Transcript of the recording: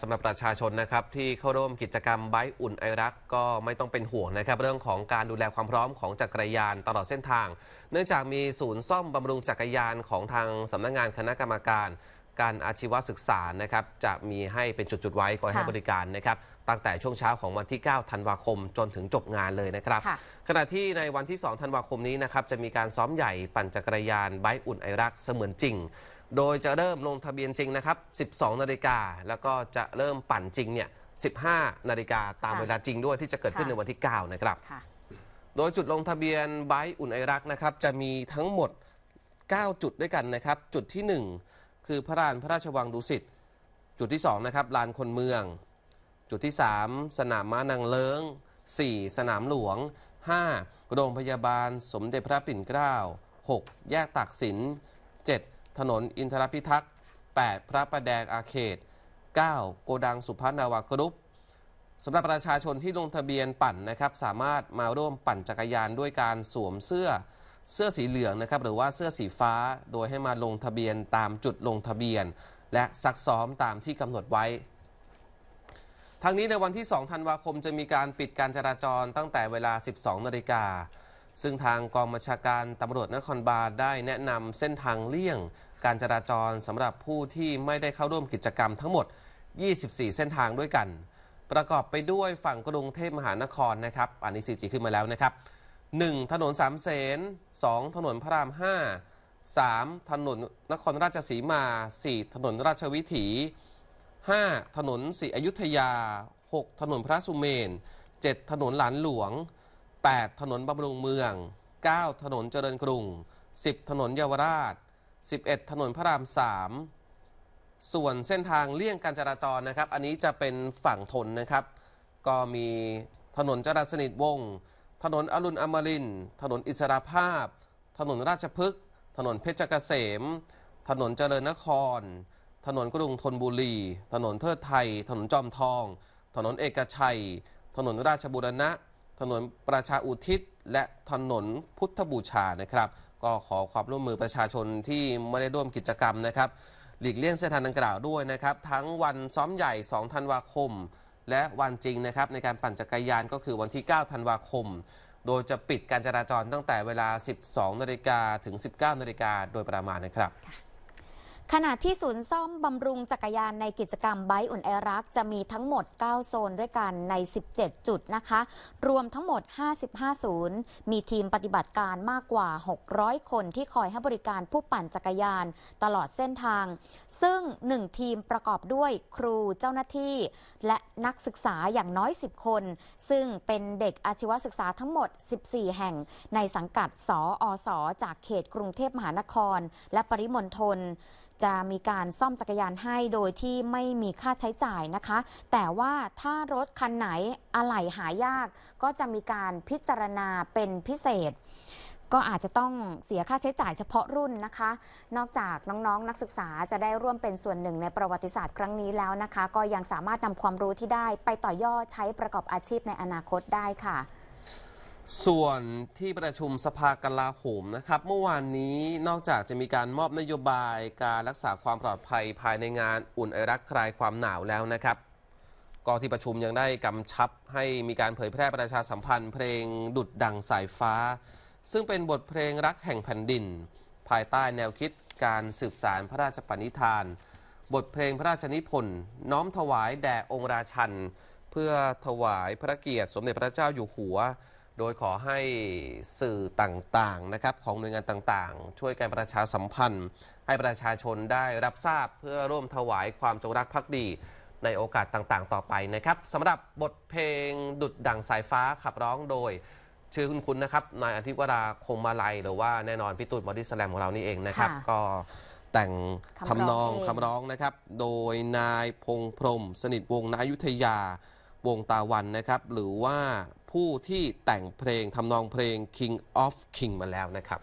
สำหรับประชาชนนะครับที่เข้าร่วมกิจกรรมไบอุ่นไอรักก็ไม่ต้องเป็นห่วงนะครับ เรื่องของการดูแลความพร้อมของจักรยานตลอดเส้นทางเนื่องจากมีศูนย์ซ่อมบำรุงจักรยานของทางสำนักงงานคณะกรรมการการอาชีวศึกษานะครับจะมีให้เป็นจุดๆไว้คอยให้บริการนะครับตั้งแต่ช่วงเช้าของวันที่ 9 ธันวาคมจนถึงจบงานเลยนะครับ ขณะที่ในวันที่ 2 ธันวาคมนี้นะครับจะมีการซ้อมใหญ่ปั่นจักรยานไบอุ่นไอรักเสมือนจริงโดยจะเริ่มลงทะเบียนจริงนะครับ 12 นาฬิกาแล้วก็จะเริ่มปั่นจริงเนี่ย 15 นาฬิกาตามเวลาจริงด้วยที่จะเกิดขึ้นในวันที่ 9 นะครับ โดยจุดลงทะเบียนไบอุ่นไอรักนะครับจะมีทั้งหมด 9 จุดด้วยกันนะครับ จุดที่ 1 คือพระลานพระราชวังดุสิต จุดที่ 2 นะครับลานคนเมือง จุดที่ 3 สนามม้านางเลิ้ง4 สนามหลวง5โรงพยาบาลสมเด็จพระปิ่นเกล้า 6 แยกตากสิน7ถนนอินทรพิทักษ์ 8 พระประแดง อาเขต 9 โกดังสุพนาวากรุปสำหรับประชาชนที่ลงทะเบียนปั่นนะครับ สามารถมาร่วมปั่นจักรยานด้วยการสวมเสื้อเสื้อสีเหลืองนะครับ หรือว่าเสื้อสีฟ้า โดยให้มาลงทะเบียนตามจุดลงทะเบียน และซักซ้อมตามที่กำหนดไว้ ทางนี้ในวันที่ 2 ธันวาคมจะมีการปิดการจราจรตั้งแต่เวลา 12นาฬิกา ซึ่งทางกองบัญชาการตำรวจนครบาลได้แนะนำเส้นทางเลี่ยงการจราจรสำหรับผู้ที่ไม่ได้เข้าร่วมกิจกรรมทั้งหมด 24 เส้นทางด้วยกัน ประกอบไปด้วยฝั่งกรุงเทพมหานครนะครับ อันนี้ีจีขึ้นมาแล้วนะครับ 1. ถนนสามเสน 2. ถนนพระราม 5 3. ถนนนครราชสีมา 4. ถนนราชวิถี 5. ถนนศรีอยุธยา 6. ถนนพระสุเมน 7. ถนนหลานหลวง 8. ถนนบำรุงเมือง 9. ถนนเจริญกรุง 10 ถนนเยาวราช11 ถนนพระราม 3 ส่วนเส้นทางเลี่ยงการจราจรนะครับ อันนี้จะเป็นฝั่งทนนะครับ ก็มีถนนจรัสนิทวง ถนนอรุณอมรินถนนอิสราภาพ ถนนราชพฤกษ์ ถนนเพชรเกษม ถนนเจริญนคร ถนนกรุงธนบุรี ถนนเทิดไทย ถนนจอมทอง ถนนเอกชัย ถนนราชบุรณะ ถนนประชาอุทิศ และถนนพุทธบูชา นะครับก็ขอความร่วมมือประชาชนที่ไม่ได้ร่วมกิจกรรมนะครับ หลีกเลี่ยงเส้นทางดังกล่าวด้วยนะครับ ทั้งวันซ้อมใหญ่ 2 ธันวาคม และวันจริงนะครับในการปั่นจักรยานก็คือวันที่ 9 ธันวาคม โดยจะปิดการจราจรตั้งแต่เวลา 12 นาฬิกาถึง 19นาฬิกาโดยประมาณนะครับขณะที่ศูนย์ซ่อมบำรุงจักรยานในกิจกรรมไบอุ่นไอรักจะมีทั้งหมด 9 โซนด้วยกันใน 17 จุดนะคะ รวมทั้งหมด 55 ศูนย์ มีทีมปฏิบัติการมากกว่า 600 คนที่คอยให้บริการผู้ปั่นจักรยานตลอดเส้นทาง ซึ่ง 1 ทีมประกอบด้วยครูเจ้าหน้าที่ และนักศึกษาอย่างน้อย 10 คน ซึ่งเป็นเด็กอาชีวศึกษาทั้งหมด 14 แห่งในสังกัดสออสจากเขตกรุงเทพมหานคร และปริมณฑลจะมีการซ่อมจักรยานให้โดยที่ไม่มีค่าใช้จ่ายนะคะ แต่ว่าถ้ารถคันไหนอะไหล่หายากก็จะมีการพิจารณาเป็นพิเศษ ก็อาจจะต้องเสียค่าใช้จ่ายเฉพาะรุ่นนะคะ นอกจากน้องๆนักศึกษาจะได้ร่วมเป็นส่วนหนึ่งในประวัติศาสตร์ ครั้งนี้แล้วนะคะ ก็ยังสามารถนำความรู้ที่ได้ไปต่อยอดใช้ประกอบอาชีพในอนาคตได้ค่ะส่วนที่ประชุมสภากลาโหมนะครับ เมื่อวานนี้นอกจากจะมีการมอบนโยบายการรักษาความปลอดภัยภายในงานอุ่นไอรักคลายความหนาวแล้วนะครับก็ที่ประชุมยังได้กำชับให้มีการเผยแพร่ประชาสัมพันธ์ เพลงดุดดังสายฟ้า ซึ่งเป็นบทเพลงรักแห่งแผ่นดิน ภายใต้แนวคิดการสืบสารพระราชปณิธาน บทเพลงพระราชนิพนธ์น้อมถวายแด่องค์ราชันเพื่อถวายพระเกียรติสมเด็จพระเจ้าอยู่หัวโดยขอให้สื่อต่างๆ นะครับของหน่วยงานต่างๆ ช่วยการประชาสัมพันธ์ ให้ประชาชนได้รับทราบเพื่อร่วมถวายความจงรักภักดีในโอกาสต่างๆ ต่อไปนะครับสำหรับบทเพลงดุดดังสายฟ้าขับร้องโดย ชื่อคุณคุณนะครับนายอาทิตย์วราคงมาลัย หรือว่าแน่นอนพี่ตูดบอดี้สแลมของเรานี่เองนะครับ ก็แต่งทำนองคำร้องนะครับ โดยนายพงพรมสนิทวงศ์ยุธยาวงตาวันนะครับ หรือว่าผู้ที่แต่งเพลง ทำนองเพลง King of King มาแล้วนะครับ